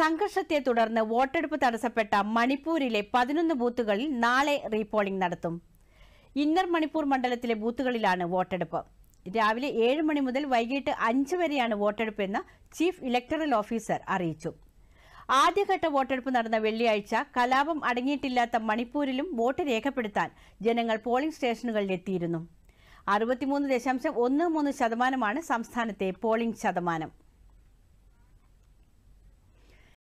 സംഘർഷത്തെ തുടർന്ന് വോട്ടെടുപ്പ് തടസ്സപ്പെട്ട മണിപ്പൂരിലെ പതിനൊന്ന് ബൂത്തുകളിൽ നാളെ റീപോളിംഗ് നടത്തും ഇന്നർ മണിപ്പൂർ മണ്ഡലത്തിലെ ബൂത്തുകളിലാണ് വോട്ടെടുപ്പ് രാവിലെ ഏഴ് മണി മുതൽ വൈകിട്ട് അഞ്ച് വരെയാണ് വോട്ടെടുപ്പെന്ന് ചീഫ് ഇലക്ടറൽ ഓഫീസർ അറിയിച്ചു ആദ്യഘട്ട വോട്ടെടുപ്പ് നടന്ന വെള്ളിയാഴ്ച കലാപം അടങ്ങിയിട്ടില്ലാത്ത മണിപ്പൂരിലും വോട്ട് രേഖപ്പെടുത്താൻ ജനങ്ങൾ പോളിംഗ് സ്റ്റേഷനുകളിലെത്തിയിരുന്നു അറുപത്തിമൂന്ന് ദശാംശം ഒന്ന് മൂന്ന് ശതമാനമാണ് സംസ്ഥാനത്തെ പോളിംഗ് ശതമാനം